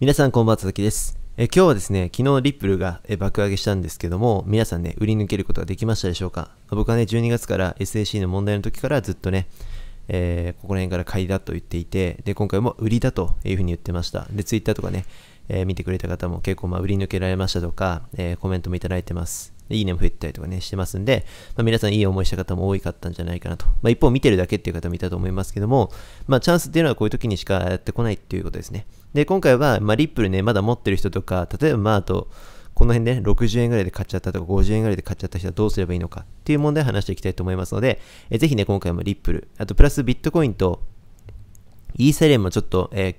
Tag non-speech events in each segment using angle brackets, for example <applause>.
皆さんこんばんは、佐々木です。え今日はですね、昨日リップルが爆上げしたんですけども、皆さんね、売り抜けることができましたでしょうか僕はね、12月から SAC の問題の時からずっとね、えー、ここら辺から買いだと言っていて、で、今回も売りだというふうに言ってました。で、Twitter とかね、えー、見てくれた方も結構まあ売り抜けられましたとか、えー、コメントもいただいてます。いいねも増えたりとかね、してますんで、まあ、皆さんいい思いした方も多かったんじゃないかなと。まあ、一方見てるだけっていう方もいたと思いますけども、まあ、チャンスっていうのはこういう時にしかやってこないっていうことですね。で、今回は、まあ、リップルね、まだ持ってる人とか、例えばまあ、あと、この辺で、ね、60円ぐらいで買っちゃったとか、50円ぐらいで買っちゃった人はどうすればいいのかっていう問題を話していきたいと思いますので、えぜひね、今回もリップル、あとプラスビットコインと、イーサリアムもちょっと、え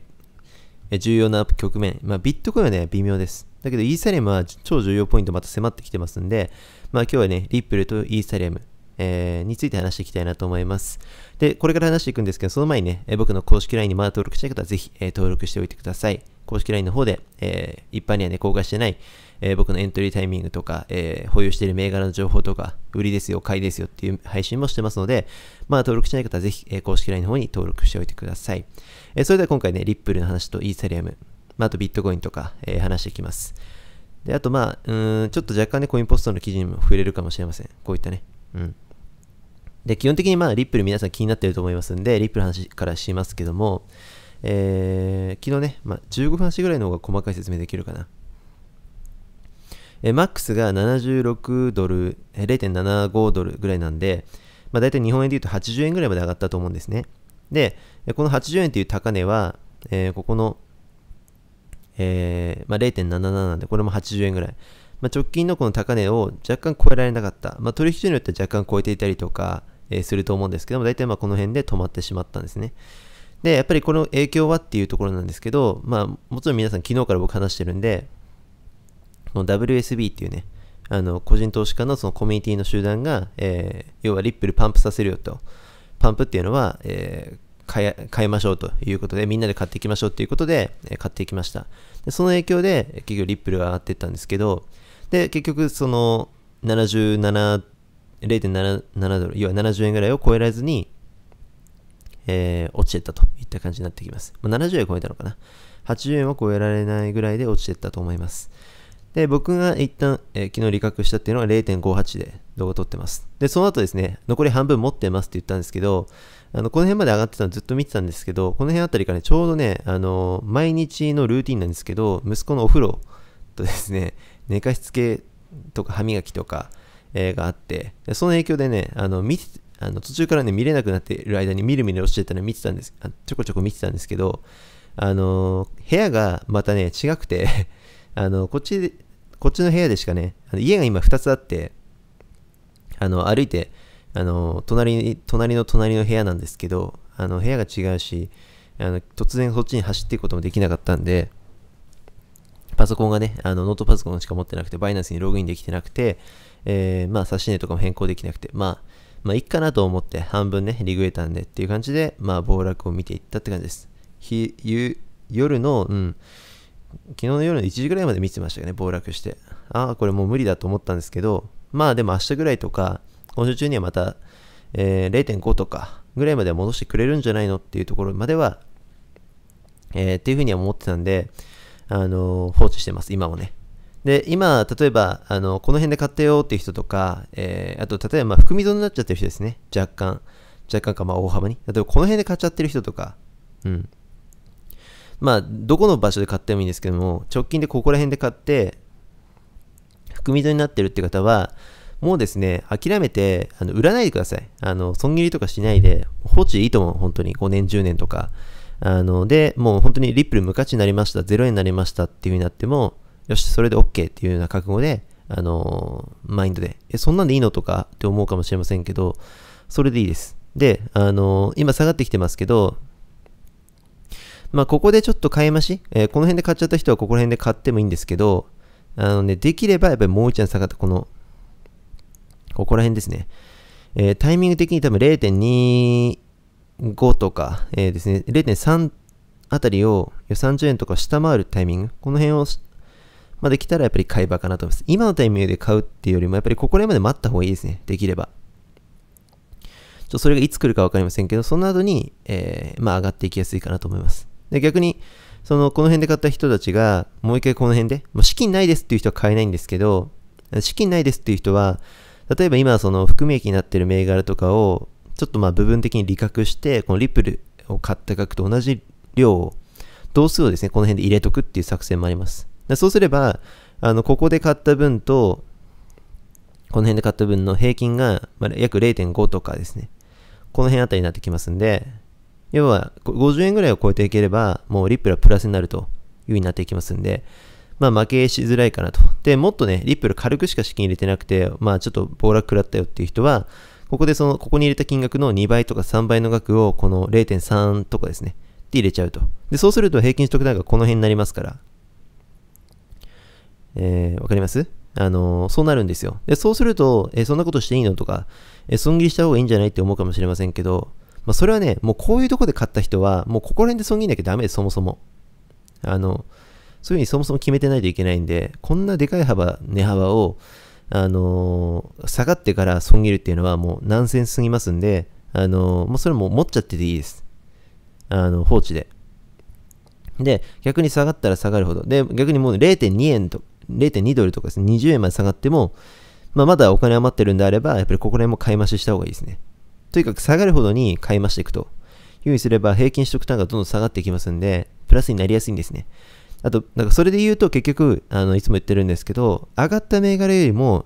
ー、重要な局面、まあ、ビットコインはね、微妙です。だけど、イーサリアムは超重要ポイントまた迫ってきてますんで、まあ今日はね、リップルとイーサリアム、えー、について話していきたいなと思います。で、これから話していくんですけど、その前にね、えー、僕の公式 LINE にまだ登録したない方はぜひ、えー、登録しておいてください。公式 LINE の方で、えー、一般にはね、公開してない、えー、僕のエントリータイミングとか、えー、保有している銘柄の情報とか、売りですよ、買いですよっていう配信もしてますので、まあ登録してない方はぜひ、えー、公式 LINE の方に登録しておいてください。えー、それでは今回ね、リップルの話とイーサリアム、まあ、あとビットコインとか、えー、話していきます。で、あとまあ、うん、ちょっと若干ね、コインポストの記事にも触れるかもしれません。こういったね。うん。で、基本的にまあ、リップル皆さん気になってると思いますんで、リップル話からしますけども、えー、昨日ね、まあ、15分足ぐらいの方が細かい説明できるかな。えマックスが76ドル、0.75ドルぐらいなんで、まあ、大体日本円で言うと80円ぐらいまで上がったと思うんですね。で、この80円という高値は、えー、ここのえー、まあ、0.77なんで、これも80円ぐらい。まあ、直近のこの高値を若干超えられなかった。まあ、取引所によって若干超えていたりとか、えー、すると思うんですけども、大体まあこの辺で止まってしまったんですね。で、やっぱりこの影響はっていうところなんですけど、まあ、もちろん皆さん昨日から僕話してるんで、この WSB っていうね、あの、個人投資家のそのコミュニティの集団が、えー、要はリップルパンプさせるよと。パンプっていうのは、えー、買え、買いましょうということで、みんなで買っていきましょうということで、え買っていきました。で、その影響で、結局リップルが上がっていったんですけど、で、結局その77、0.77ドル、要は70円ぐらいを超えられずに、えー、落ちてったといった感じになってきます。まあ、70円超えたのかな。80円は超えられないぐらいで落ちてったと思います。で、僕が一旦、えー、昨日利確したっていうのが0.58で動画撮ってます。で、その後ですね、残り半分持ってますって言ったんですけど、あの、この辺まで上がってたのずっと見てたんですけど、この辺あたりから、ね、ちょうどね、あの、毎日のルーティンなんですけど、息子のお風呂とですね、寝かしつけとか歯磨きとか、えー、があって、その影響でね、あの、見て、あの途中からね、見れなくなっている間に、みるみる落ちてたの見てたんです、あちょこちょこ見てたんですけど、あの部屋がまたね、違くて <laughs> あのこっちで、こっちの部屋でしかね、あの家が今2つあって、あの、歩いてあの、隣、隣の隣の部屋なんですけど、あの、部屋が違うし、あの、突然そっちに走っていくこともできなかったんで、パソコンがね、あの、ノートパソコンしか持ってなくて、バイナンスにログインできてなくて、えー、まあ、差し値とかも変更できなくて、まあ、まあ、いっかなと思って、半分ね、リグエたんでっていう感じで、まあ、暴落を見ていったって感じです。ひ、ゆ、夜の、うん、昨日の夜の1時ぐらいまで見てましたよね、暴落して。ああ、これもう無理だと思ったんですけど、まあでも明日ぐらいとか、今週中にはまた、えー、0.5とかぐらいまで戻してくれるんじゃないのっていうところまでは、えー、っていうふうには思ってたんで、あの放置してます、今もね。で、今、例えば、あの、この辺で買ったよっていう人とか、えー、あと、例えば、まあ、含み損になっちゃってる人ですね。若干。若干か、まあ、大幅に。例えば、この辺で買っちゃってる人とか、うん。まあ、どこの場所で買ってもいいんですけども、直近でここら辺で買って、含み損になってるって方は、もうですね、諦めて、あの売らないでください。あの、損切りとかしないで、放置でいいと思う、本当に。5年、10年とか。あの、で、もう本当にリップル無価値になりました、0円になりましたっていう風になっても、よし、それで OK っていうような覚悟で、あの、マインドで、え、そんなんでいいのとかって思うかもしれませんけど、それでいいです。で、あの、今下がってきてますけど、まあ、ここでちょっと買い増し、えー、この辺で買っちゃった人はここら辺で買ってもいいんですけど、あのね、できればやっぱりもう一段下がったこのここら辺ですね。えー、タイミング的に多分0.25とか、えー、ですね、0.3あたりを30円とか下回るタイミング、この辺をまで来たらやっぱり買い場かなと思います。今のタイミングで買うっていうよりも、やっぱりここら辺まで待った方がいいですね。できれば。ちょそれがいつ来るか分かりませんけど、その後に、えー、まあ上がっていきやすいかなと思います。で、逆に、その、この辺で買った人たちが、もう一回この辺で、もう資金ないですっていう人は買えないんですけど、資金ないですっていう人は、例えば今その含み益になってる銘柄とかをちょっとまあ部分的に利確してこのリップルを買った額と同じ量を同数をですねこの辺で入れとくっていう作戦もありますそうすればあのここで買った分とこの辺で買った分の平均が、まあ、約0.5とかですねこの辺あたりになってきますんで要は50円ぐらいを超えていければもうリップルはプラスになるという風になっていきますんでまあ負けしづらいかなと。で、もっとね、リップル軽くしか資金入れてなくて、まあちょっと暴落食らったよっていう人は、ここでその、ここに入れた金額の2倍とか3倍の額をこの0.3とかですね、って入れちゃうと。で、そうすると平均取得単価この辺になりますから。えー、わかりますあのー、そうなるんですよ。で、そうすると、えー、そんなことしていいのとか、えー、損切りした方がいいんじゃないって思うかもしれませんけど、まあ、それはね、もうこういうとこで買った人は、もうここら辺で損切りなきゃダメです、そもそも。あの、そういうふうにそもそも決めてないといけないんで、こんなでかい幅、値幅を、あのー、下がってから損切るっていうのはもうナンセンスすぎますんで、あのー、もうそれも持っちゃってていいです。あの、放置で。で、逆に下がったら下がるほど。で、逆にもう0.2円と、0.2ドルとかですね、20円まで下がっても、まあ、まだお金余ってるんであれば、やっぱりここら辺も買い増しした方がいいですね。とにかく下がるほどに買い増していくというふうにすれば、平均取得単価どんどん下がってきますんで、プラスになりやすいんですね。あと、なんかそれで言うと結局、あの、いつも言ってるんですけど、上がった銘柄よりも、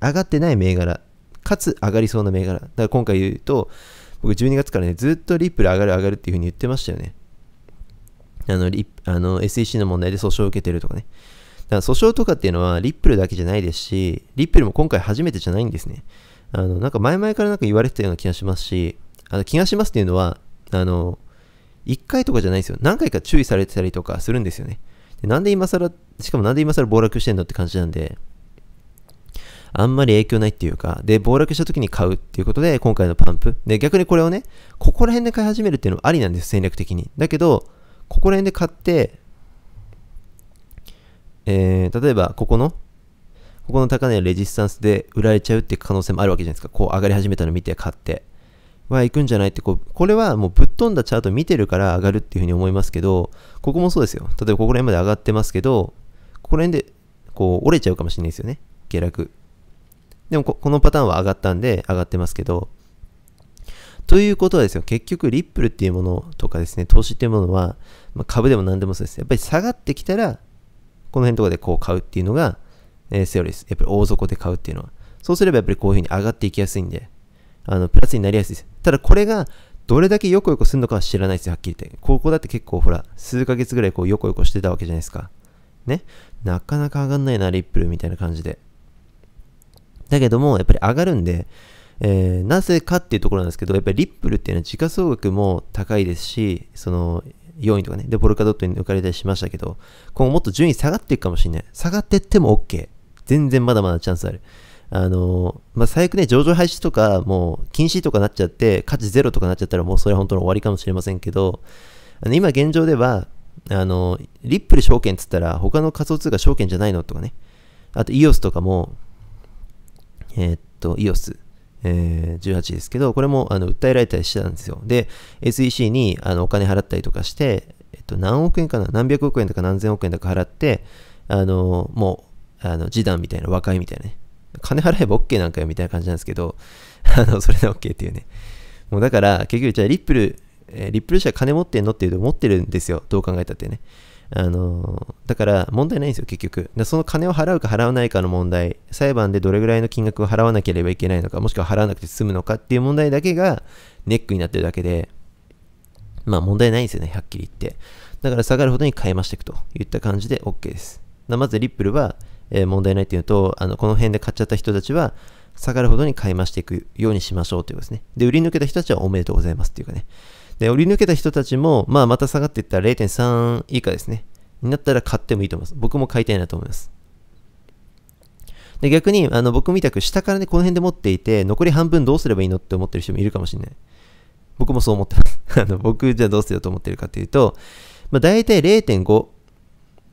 上がってない銘柄、かつ上がりそうな銘柄。だから今回言うと、僕12月からね、ずっとリップル上がる上がるっていうふうに言ってましたよね。あの、リあの SEC の問題で訴訟を受けてるとかね。だから訴訟とかっていうのは、リップルだけじゃないですし、リップルも今回初めてじゃないんですね。あの、なんか前々からなんか言われてたような気がしますし、あの気がしますっていうのは、あの、1回とかじゃないですよ。何回か注意されてたりとかするんですよね。でなんで今更、しかもなんで今更暴落してんのって感じなんで、あんまり影響ないっていうか、で、暴落した時に買うっていうことで、今回のパンプ。で、逆にこれをね、ここら辺で買い始めるっていうのもありなんです、戦略的に。だけど、ここら辺で買って、えー、例えば、ここの、ここの高値レジスタンスで売られちゃうっていう可能性もあるわけじゃないですか。こう上がり始めたの見て買って。は行くんじゃないってこう、これはもうぶっ飛んだチャート見てるから上がるっていうふうに思いますけど、ここもそうですよ。例えばここら辺まで上がってますけど、ここら辺でこう折れちゃうかもしれないですよね。下落。でもここのパターンは上がったんで上がってますけど、ということはですよ、結局リップルっていうものとかですね、投資っていうものは、まあ、株でも何でもそうです。やっぱり下がってきたら、この辺とかでこう買うっていうのが、えー、セオリーです。やっぱり大底で買うっていうのは。そうすればやっぱりこういうふうに上がっていきやすいんで、あの、プラスになりやすいです。ただこれがどれだけよこよこするのかは知らないですよ、はっきり言って。高校だって結構ほら、数ヶ月ぐらいこうヨコヨコしてたわけじゃないですか。ね。なかなか上がんないな、リップルみたいな感じで。だけども、やっぱり上がるんで、えー、なぜかっていうところなんですけど、やっぱりリップルっていうのは時価総額も高いですし、その4位とかね、で、ボルカドットに抜かれたりしましたけど、今後もっと順位下がっていくかもしれない。下がってっても OK。全然まだまだチャンスある。あの、まあ、最悪ね、上場廃止とか、もう禁止とかなっちゃって、価値ゼロとかなっちゃったら、もうそれは本当の終わりかもしれませんけど、あの今現状では、あの、リップル証券っつったら、他の仮想通貨証券じゃないのとかね。あと、EOS とかも、えー、っと、EOS、えー、18ですけど、これも、あの、訴えられたりしてたんですよ。で、SEC に、あの、お金払ったりとかして、えっと、何億円かな何百億円とか何千億円とか払って、あの、もう、あの、示談みたいな、和解みたいなね。金払えば OK なんかよみたいな感じなんですけど、<laughs> あの、それで OK っていうね。もうだから、結局、じゃあリップル、えー、リップル社金持ってんのっていうとってるんですよ。どう考えたってね。あのー、だから問題ないんですよ、結局。その金を払うか払わないかの問題、裁判でどれぐらいの金額を払わなければいけないのか、もしくは払わなくて済むのかっていう問題だけがネックになってるだけで、まあ問題ないんですよね、はっきり言って。だから下がるほどに変えましていくといった感じで OK です。まずリップルは、えー、問題ないっていうと、あの、この辺で買っちゃった人たちは、下がるほどに買い増していくようにしましょうということですね。で、売り抜けた人たちはおめでとうございますっていうかね。で、売り抜けた人たちも、まあ、また下がっていったら0.3以下ですね。になったら買ってもいいと思います。僕も買いたいなと思います。で、逆に、あの、僕みたく下からね、この辺で持っていて、残り半分どうすればいいのって思ってる人もいるかもしれない。僕もそう思ってます。<laughs> あの、僕じゃあどうすよと思ってるかっていうと、まあ、大体0.5、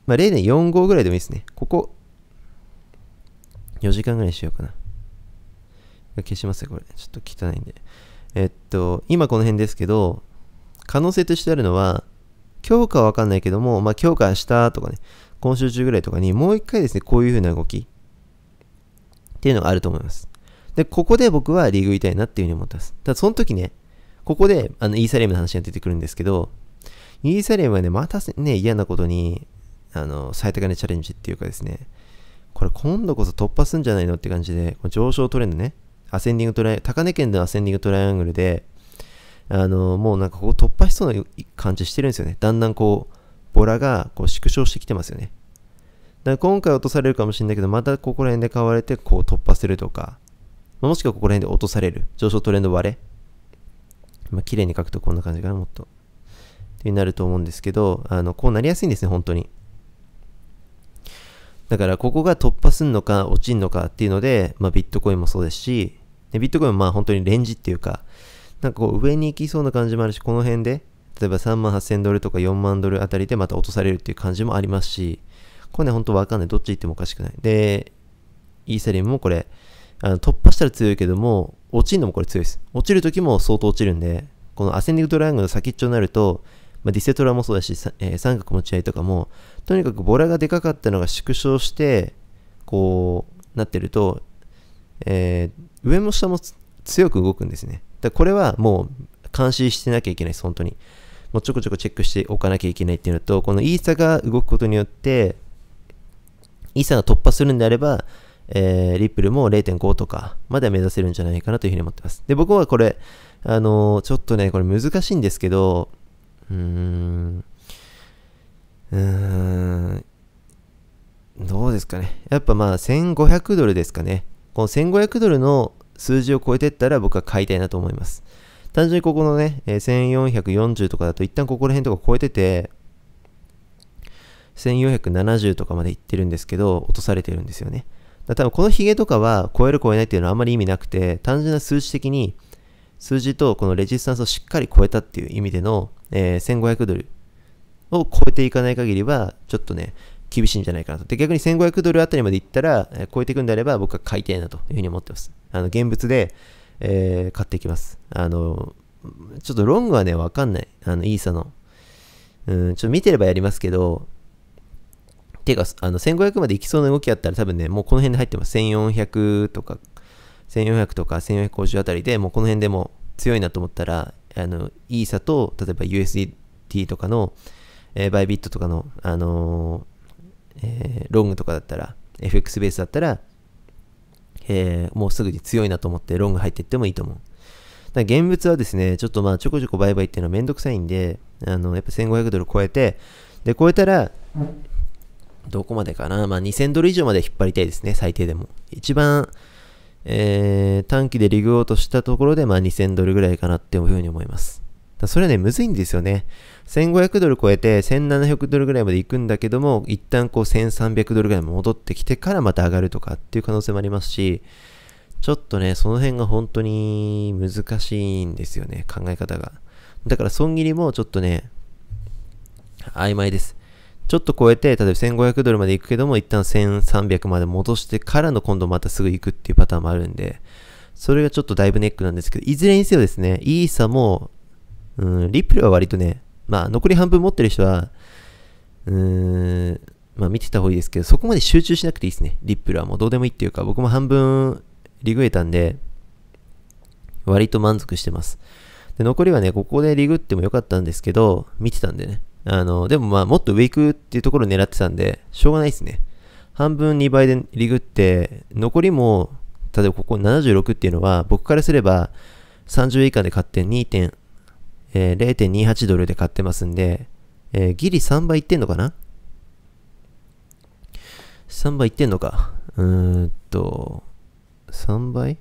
まあ、0.45ぐらいでもいいですね。ここ、4時間ぐらいしようかな。消しますよ、これ。ちょっと汚いんで。えっと、今この辺ですけど、可能性としてあるのは、今日かはわかんないけども、まあ今日か明日とかね、今週中ぐらいとかにもう一回ですね、こういう風な動きっていうのがあると思います。で、ここで僕はリーグいたいなっていう風に思ってます。ただその時ね、ここであのイーサリアムの話が出てくるんですけど、イーサリアムはね、またね、嫌なことに、あの、最高値チャレンジっていうかですね、これ今度こそ突破すんじゃないのって感じで、上昇トレンドね、アセンディングトライ、高値圏でのアセンディングトライアングルで、あの、もうなんかここ突破しそうな感じしてるんですよね。だんだんこう、ボラがこう縮小してきてますよね。だから今回落とされるかもしれないけど、またここら辺で買われてこう突破するとか、もしくはここら辺で落とされる。上昇トレンド割れ。まあ、綺麗に書くとこんな感じかな、もっと。ってなると思うんですけど、あの、こうなりやすいんですね、本当に。だからここが突破すんのか落ちんのかっていうので、まあ、ビットコインもそうですし、でビットコインもまあ本当にレンジっていうか、なんかこう上に行きそうな感じもあるし、この辺で、例えば3万8000ドルとか4万ドルあたりでまた落とされるっていう感じもありますし、これね、本当わかんない。どっち行ってもおかしくない。で、イーサリアムもこれ、あの突破したら強いけども、落ちるのもこれ強いです。落ちるときも相当落ちるんで、このアセンディングトライアングルの先っちょになると、まあ、ディセトラもそうだし、えー、三角持ち合いとかも、とにかくボラがでかかったのが縮小して、こうなってると、えー、上も下も強く動くんですね。だこれはもう監視してなきゃいけないです、本当に。もうちょこちょこチェックしておかなきゃいけないっていうのと、このイーサが動くことによって、イーサが突破するんであれば、えー、リップルも0.5とかまでは目指せるんじゃないかなというふうに思ってます。で、僕はこれ、あのー、ちょっとね、これ難しいんですけど、うーん、うーん、どうですかね。やっぱまあ1500ドルですかね。この1500ドルの数字を超えてったら僕は買いたいなと思います。単純にここのね、え1440とかだと一旦ここら辺とか超えてて、1470とかまでいってるんですけど、落とされてるんですよね。だ多分このヒゲとかは超える超えないっていうのはあんまり意味なくて、単純な数値的に、数字とこのレジスタンスをしっかり超えたっていう意味での、えー、1500ドルを超えていかない限りは、ちょっとね、厳しいんじゃないかなと。で、逆に1500ドルあたりまでいったら、えー、超えていくんであれば、僕は買いたいなというふうに思ってます。あの、現物で、えー、買っていきます。あの、ちょっとロングはね、わかんない。あの、イーサの。うん、ちょっと見てればやりますけど、てか、あの、1500までいきそうな動きあったら多分ね、もうこの辺で入ってます。1400とか、1400とか1450あたりでもうこの辺でも強いなと思ったら、あの、イーサと、例えば USDT とかの、えー、バイビットとかの、あのー、えー、ロングとかだったら、FX ベースだったら、えもうすぐに強いなと思ってロング入っていってもいいと思う。だ現物はですね、ちょっとまあちょこちょこ売買っていうのはめんどくさいんで、あの、やっぱ1500ドル超えて、で、超えたら、どこまでかな、まあ2000ドル以上まで引っ張りたいですね、最低でも。一番、えー、短期でリグをーとしたところで、まあ2000ドルぐらいかなっていうふうに思います。それはね、むずいんですよね。1500ドル超えて1700ドルぐらいまで行くんだけども、一旦こう1300ドルぐらい戻ってきてからまた上がるとかっていう可能性もありますし、ちょっとね、その辺が本当に難しいんですよね、考え方が。だから損切りもちょっとね、曖昧です。ちょっと超えて、例えば1500ドルまで行くけども、一旦1300まで戻してからの今度またすぐ行くっていうパターンもあるんで、それがちょっとだいぶネックなんですけど、いずれにせよですね、イーサもうん、リプルは割とね、まあ、残り半分持ってる人は、うーん、まあ、見てた方がいいですけど、そこまで集中しなくていいですね。リップルはもうどうでもいいっていうか、僕も半分リグえたんで、割と満足してます。で、残りはね、ここでリグってもよかったんですけど、見てたんでね。あの、でもまあ、もっと上行くっていうところを狙ってたんで、しょうがないですね。半分2倍でリグって、残りも、例えばここ76っていうのは、僕からすれば、30以下で勝って2.8えー、0.28ドルで買ってますんで、えー、ギリ3倍いってんのかな ?3 倍いってんのか。うーんと、3倍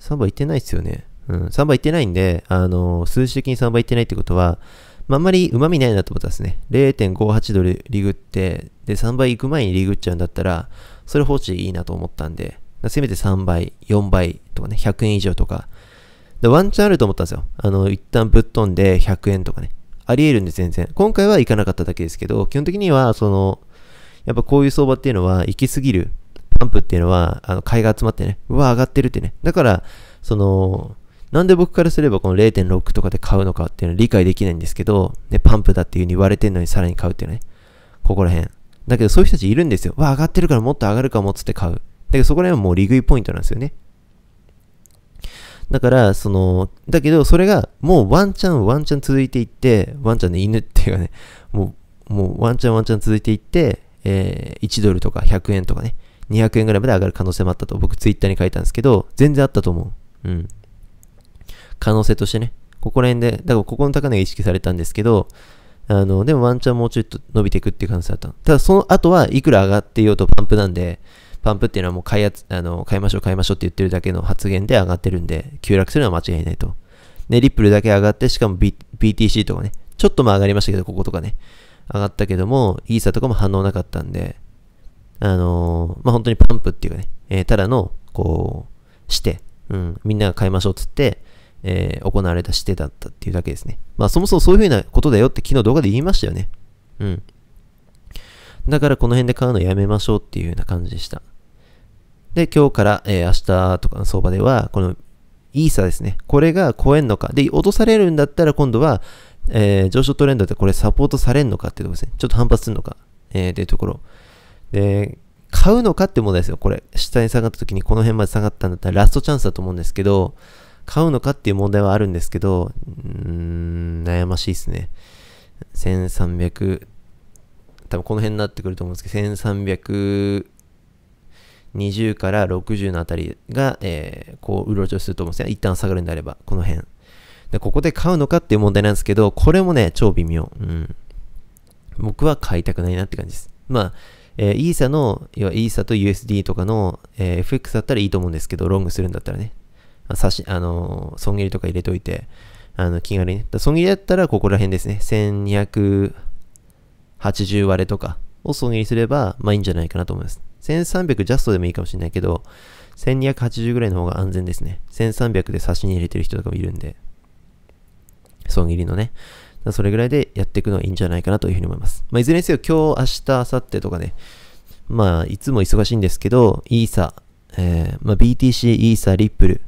?3 倍いってないっすよね。うん、3倍いってないんで、あのー、数字的に3倍いってないってことは、まあ、んまり旨味ないなと思ったんですね。0.58ドルリグって、で、3倍行く前にリグっちゃうんだったら、それ放置いいなと思ったんで、せめて3倍、4倍とかね、100円以上とか、で、ワンチャンあると思ったんですよ。あの、一旦ぶっ飛んで100円とかね。あり得るんで全然。今回は行かなかっただけですけど、基本的には、その、やっぱこういう相場っていうのは、行き過ぎるパンプっていうのは、あの、買いが集まってね、うわ、上がってるってね。だから、その、なんで僕からすればこの0.6とかで買うのかっていうのは理解できないんですけど、ね、パンプだっていう風に言われてんのにさらに買うっていうね。ここら辺。だけどそういう人たちいるんですよ。わ、上がってるからもっと上がるかもっつって買う。だけどそこら辺はもう利食いポイントなんですよね。だから、その、だけど、それが、もうワンチャン、ワンチャン続いていって、ワンチャンで犬っていうかね、もう、もうワンチャン、ワンチャン続いていって、えー、1ドルとか100円とかね、200円ぐらいまで上がる可能性もあったと、僕ツイッターに書いたんですけど、全然あったと思う。うん。可能性としてね、ここら辺で、だからここの高値が意識されたんですけど、あの、でもワンチャンもうちょっと伸びていくっていう可能性だった。ただその後はいくら上がっていようとパンプなんで、パンプっていうのはもう買いあの買いましょう買いましょうって言ってるだけの発言で上がってるんで、急落するのは間違いないと。ね、リップルだけ上がって、しかも、B、BTC とかね、ちょっとまあ上がりましたけど、こことかね、上がったけども、イーサとかも反応なかったんで、あのー、まあ、本当にパンプっていうかね、えー、ただの、こう、して、うん、みんなが買いましょうっつって、えー、行われたしてだったっていうだけですね。まあ、そもそもそういうふうなことだよって昨日動画で言いましたよね。うん。だからこの辺で買うのやめましょうっていうような感じでした。で、今日から、えー、明日とかの相場では、このイーサですね。これが超えんのか。で、落とされるんだったら今度は、えー、上昇トレンドってこれサポートされんのかっていうところですね。ちょっと反発するのか、えー、っていうところ。で、買うのかって問題ですよ。これ、下に下がった時にこの辺まで下がったんだったらラストチャンスだと思うんですけど、買うのかっていう問題はあるんですけど、うーん、悩ましいですね。1300、多分この辺になってくると思うんですけど、1300、20から60のあたりが、えー、こう、うろちょすると思うんですね。一旦下がるんであれば、この辺。で、ここで買うのかっていう問題なんですけど、これもね、超微妙。うん。僕は買いたくないなって感じです。まあ、えー、イーサの、要はイーサと USD とかの、えー、FX だったらいいと思うんですけど、ロングするんだったらね。まあ、差し、あのー、損切りとか入れといて、あの、気軽にね。だ損切りだったらここら辺ですね。1280割れとかを損切りすれば、まあいいんじゃないかなと思います。1300ジャストでもいいかもしれないけど、1280ぐらいの方が安全ですね。1300で刺しに入れてる人とかもいるんで、損切りのね。それぐらいでやっていくのはいいんじゃないかなというふうに思います。まあ、いずれにせよ今日、明日、明後日とかね、まあ、いつも忙しいんですけど、イーサ、えー、まあ、BTC、イーサ、リップル、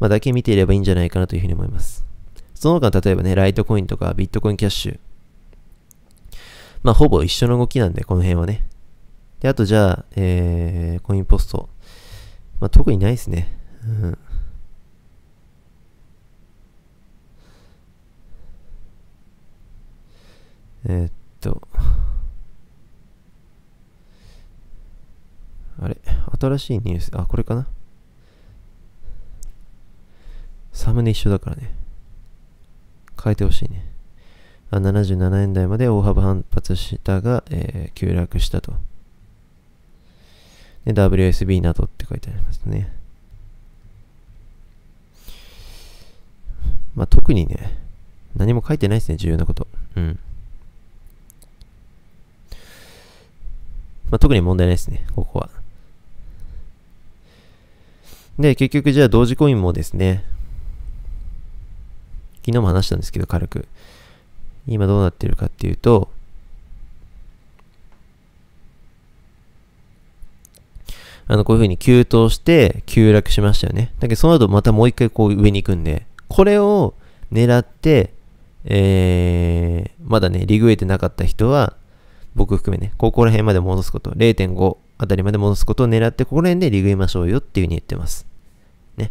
まあ、だけ見ていればいいんじゃないかなというふうに思います。その他例えばね、ライトコインとかビットコインキャッシュ、まあ、ほぼ一緒の動きなんで、この辺はね。で、あとじゃあ、えー、コインポスト。まあ、特にないですね。うん。えー、っと。あれ新しいニュース。あ、これかなサムネ一緒だからね。変えてほしいね。77円台まで大幅反発したが、えー、急落したと。WSB などって書いてありますね。まあ、特にね、何も書いてないですね、重要なこと。うん。まあ、特に問題ないですね、ここは。で、結局じゃあ同時コインもですね、昨日も話したんですけど、軽く。今どうなってるかっていうと、あの、こういう風に急騰して急落しましたよね。だけどその後またもう一回こう上に行くんで、これを狙って、えー、まだね、リグえてなかった人は、僕含めね、ここら辺まで戻すこと、0.5あたりまで戻すことを狙って、ここら辺でリグいましょうよっていう風に言ってます。ね。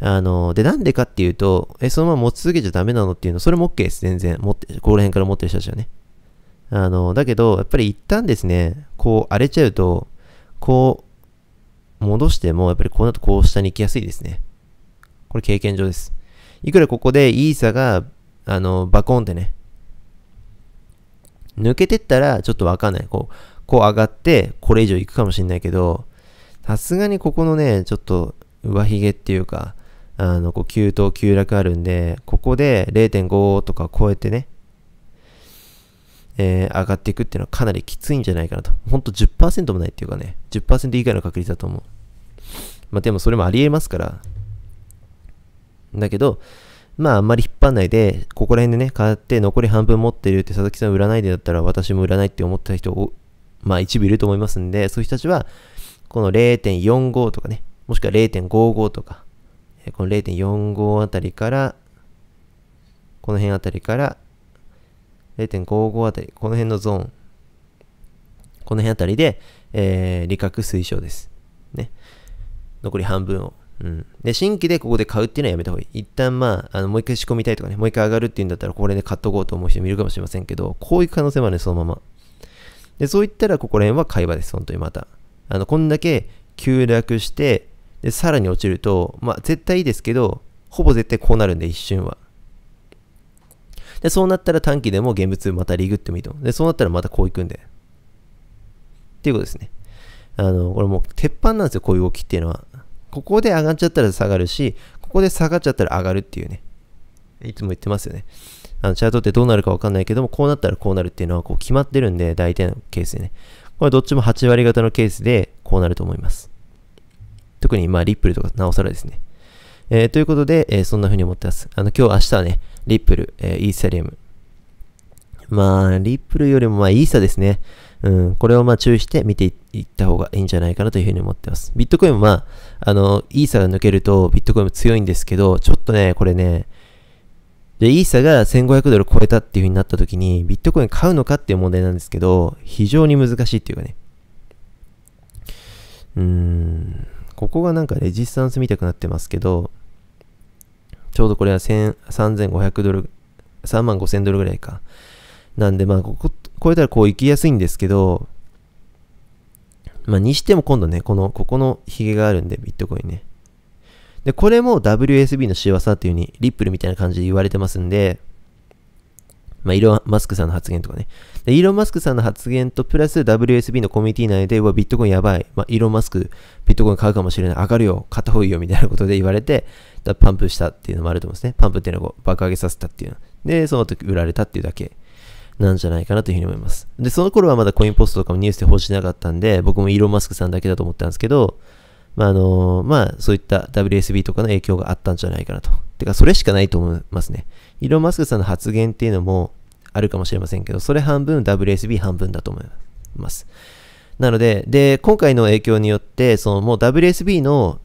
あの、で、なんでかっていうと、え、そのまま持ち続けちゃダメなのっていうの、それも OK です。全然。持って、ここら辺から持ってる人たちはね。あの、だけど、やっぱり一旦ですね、こう荒れちゃうと、こう、戻しても、やっぱりこうだとこう下に行きやすいですね。これ経験上です。いくらここでイーサが、あの、バコンってね、抜けてったらちょっとわかんない。こう、こう上がって、これ以上行くかもしんないけど、さすがにここのね、ちょっと上髭っていうか、あの、こう、急騰急落あるんで、ここで0.5とか超えてね、えー、上がっていくっていうのはかなりきついんじゃないかなと。ほんと10%もないっていうかね、10%以外の確率だと思う。まあでもそれもありえますから。だけど、まああんまり引っ張んないで、ここら辺でね、買って残り半分持ってるって佐々木さん占いでだったら私も占いって思った人、まあ一部いると思いますんで、そういう人たちは、この0.45とかね、もしくは0.55とか、この0.45あたりから、この辺あたりから0.55あたり、この辺のゾーン、この辺あたりで、えー、利確推奨です。ね。残り半分を。うん。で、新規でここで買うっていうのはやめた方がいい。一旦まあ、あの、もう一回仕込みたいとかね、もう一回上がるっていうんだったら、これで買っとこうと思う人もいるかもしれませんけど、こういう可能性もあるね、そのまま。で、そういったら、ここら辺は会話です、本当にまた。あの、こんだけ急落して、で、さらに落ちると、まあ、絶対いいですけど、ほぼ絶対こうなるんで、一瞬は。で、そうなったら短期でも現物またリグってもいいと思う。で、そうなったらまたこう行くんで。っていうことですね。あの、これもう鉄板なんですよ、こういう動きっていうのは。ここで上がっちゃったら下がるし、ここで下がっちゃったら上がるっていうね。いつも言ってますよね。あの、チャートってどうなるかわかんないけども、こうなったらこうなるっていうのはこう決まってるんで、大体のケースでね。これどっちも8割方のケースでこうなると思います。特にまあリップルとかなおさらですね。えー、ということで、えー、そんな風に思ってます。あの、今日明日はね、リップル、えー、イーサリアム。まあ、リップルよりも、まあ、イーサですね。うん、これをまあ注意して見ていった方がいいんじゃないかなというふうに思ってます。ビットコインもまあ、あの、イーサが抜けるとビットコインも強いんですけど、ちょっとね、これね、で、イーサが1500ドル超えたっていうふうになった時に、ビットコイン買うのかっていう問題なんですけど、非常に難しいっていうかね。うーん、ここがなんかレジスタンス見たくなってますけど、ちょうどこれは3500ドル、3万5000ドルぐらいか。なんで、まあ、ここ超えたらこう行きやすいんですけど、まあ、にしても今度ね、この、ここのヒゲがあるんで、ビットコインね。で、これも WSB の仕業っていう風に、リップルみたいな感じで言われてますんで、まあ、イーロン・マスクさんの発言とかね。で、イーロン・マスクさんの発言と、プラス WSB のコミュニティ内で、うわ、ビットコインやばい。まあ、イーロン・マスク、ビットコイン買うかもしれない。上がるよ。買った方がいいよ。みたいなことで言われて、だパンプしたっていうのもあると思うんですね。パンプっていうのを爆上げさせたっていうの。で、その時売られたっていうだけなんじゃないかなというふうに思います。で、その頃はまだコインポストとかもニュースで報じなかったんで、僕もイーロン・マスクさんだけだと思ったんですけど、まあ、あのー、まあ、そういった WSB とかの影響があったんじゃないかなと。てか、それしかないと思いますね。イーロン・マスクさんの発言っていうのもあるかもしれませんけど、それ半分、WSB 半分だと思います。なので、で、今回の影響によって、そのもう WSB の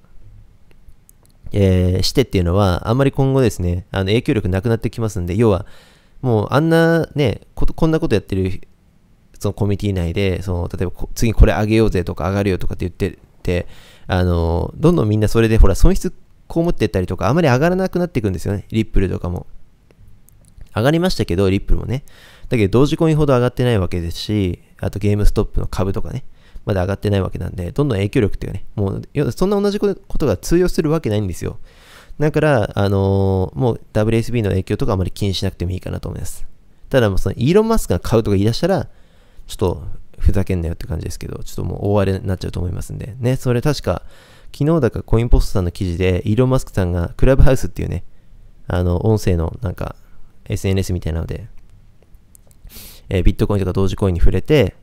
えー、してっていうのは、あんまり今後ですね、あの影響力なくなってきますんで、要は、もうあんなね、こんなことやってるそのコミュニティ内で、その例えば次これ上げようぜとか上がるよとかって言ってて、あのどんどんみんなそれでほら損失被ってったりとか、あまり上がらなくなっていくんですよね、リップルとかも。上がりましたけど、リップルもね。だけど同時コインほど上がってないわけですし、あとゲームストップの株とかね。まだ上がってないわけなんで、どんどん影響力っていうね、もう、そんな同じことが通用するわけないんですよ。だから、あのー、もう WSB の影響とかあまり気にしなくてもいいかなと思います。ただ、もうそのイーロン・マスクが買うとか言い出したら、ちょっとふざけんなよって感じですけど、ちょっともう大荒れになっちゃうと思いますんで、ね、それ確か、昨日だかコインポストさんの記事で、イーロン・マスクさんがクラブハウスっていうね、あの、音声のなんか、SNS みたいなので、えー、ビットコインとか同時コインに触れて、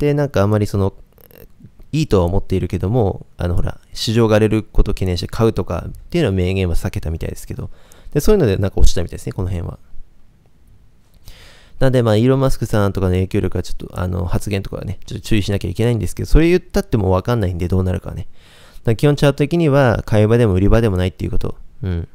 ってなんかあんまりそのいいとは思っているけども、あのほら、市場が荒れることを懸念して買うとかっていうのは名言は避けたみたいですけど、でそういうのでなんか落ちたみたいですね、この辺は。なんで、まあ、イーロン・マスクさんとかの影響力はちょっと、あの、発言とかはね、ちょっと注意しなきゃいけないんですけど、それ言ったってもわかんないんで、どうなるかね。だか基本チャート的には、買い場でも売り場でもないっていうこと。うん。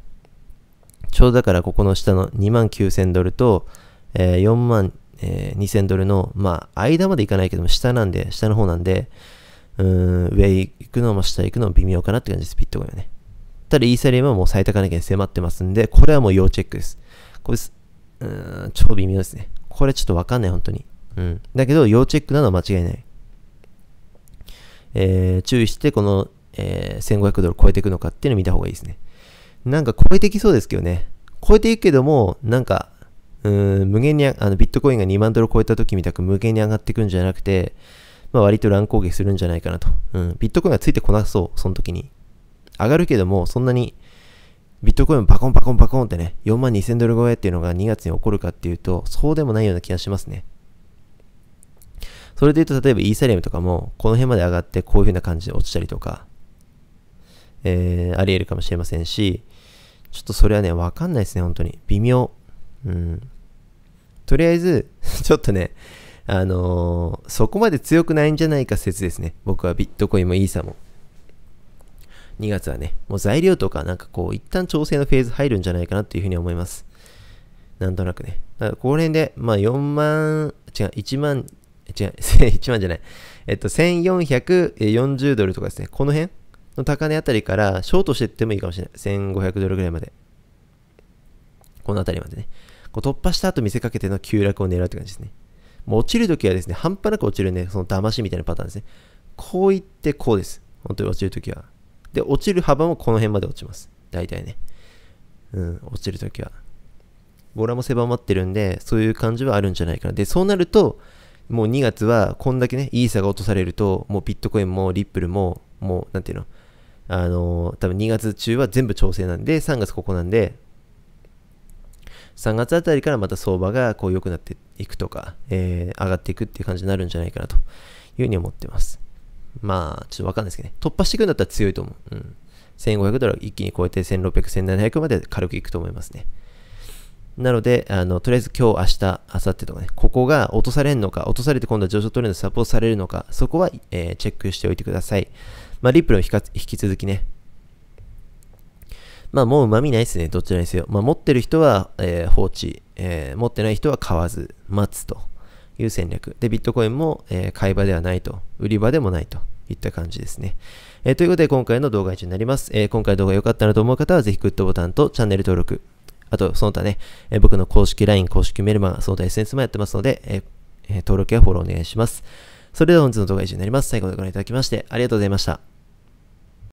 ちょうどだから、ここの下の2万9000ドルと、えー、4万えー、2000ドルの、まあ、間までいかないけども、下なんで、下の方なんで、うん、上行くのも下行くのも微妙かなって感じです、ビットコインはね。ただ、イーサリアムはもう最高値圏迫ってますんで、これはもう要チェックです。これす、うん、超微妙ですね。これちょっとわかんない、本当に。うん。だけど、要チェックなのは間違いない。えー、注意して、この、えー、1500ドル超えていくのかっていうのを見た方がいいですね。なんか超えてきそうですけどね。超えていくけども、なんか、うん無限にあのビットコインが2万ドル超えた時みたく無限に上がっていくんじゃなくて、まあ、割と乱高下するんじゃないかなと、うん。ビットコインがついてこなそう、その時に。上がるけども、そんなにビットコインバコンバコンバコンってね、4万2000ドル超えっていうのが2月に起こるかっていうと、そうでもないような気がしますね。それで言うと、例えばイーサリアムとかも、この辺まで上がってこういう風な感じで落ちたりとか、えー、あり得るかもしれませんし、ちょっとそれはね、わかんないですね、本当に。微妙。うん。とりあえず、<laughs> ちょっとね、あのー、そこまで強くないんじゃないか説ですね。僕はビットコインもイーサも。2月はね、もう材料とかなんかこう、一旦調整のフェーズ入るんじゃないかなっていうふうに思います。なんとなくね。だからこの辺で、まあ4万、違う、1万、違う、1 <laughs> 万じゃない。えっと、1440ドルとかですね、この辺の高値あたりから、ショートしていってもいいかもしれない。1500ドルぐらいまで。このあたりまでね。こう突破した後見せかけての急落を狙うって感じですね。もう落ちるときはですね、半端なく落ちるね、その騙しみたいなパターンですね。こう言ってこうです。本当に落ちるときは。で、落ちる幅もこの辺まで落ちます。大体ね。うん、落ちるときは。ボラも狭まってるんで、そういう感じはあるんじゃないかな。で、そうなると、もう2月はこんだけね、イーサが落とされると、もうビットコインもリップルも、もう、なんていうの、あのー、多分2月中は全部調整なんで、3月ここなんで、3月あたりからまた相場がこう良くなっていくとか、えー、上がっていくっていう感じになるんじゃないかなというふうに思ってます。まあ、ちょっとわかんないですけどね。突破していくんだったら強いと思う。うん。1500ドル一気に超えて1600、1700まで軽くいくと思いますね。なので、あの、とりあえず今日、明日、明後日とかね、ここが落とされるのか、落とされて今度は上昇トレンドサポートされるのか、そこは、えー、チェックしておいてください。まあ、リップルを引き続きね、まあもう旨味ないですね、どちらにせよ。まあ持ってる人は、えー、放置、えー、持ってない人は買わず、待つという戦略。で、ビットコインも、えー、買い場ではないと、売り場でもないといった感じですね。えー、ということで今回の動画以上になります。えー、今回動画良かったなと思う方はぜひグッドボタンとチャンネル登録、あとその他ね、えー、僕の公式 LINE、公式メルマガ、その他 SNS もやってますので、ええー、登録やフォローお願いします。それでは本日の動画以上になります。最後までご覧いただきましてありがとうございました。